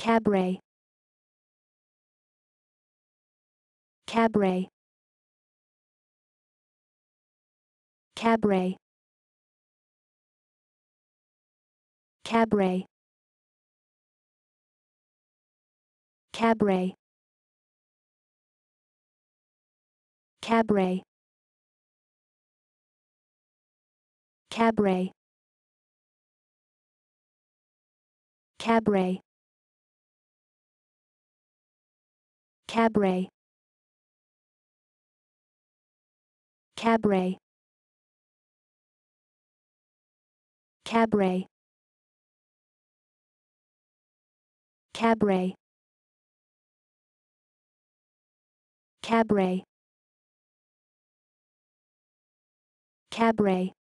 Cabaret. Cabaret. Cabaret. Cabaret. Cabaret. Cabaret. Cabaret. Cabaret. Cabaret. Cabaret. Cabaret. Cabaret. Cabaret. Cabaret.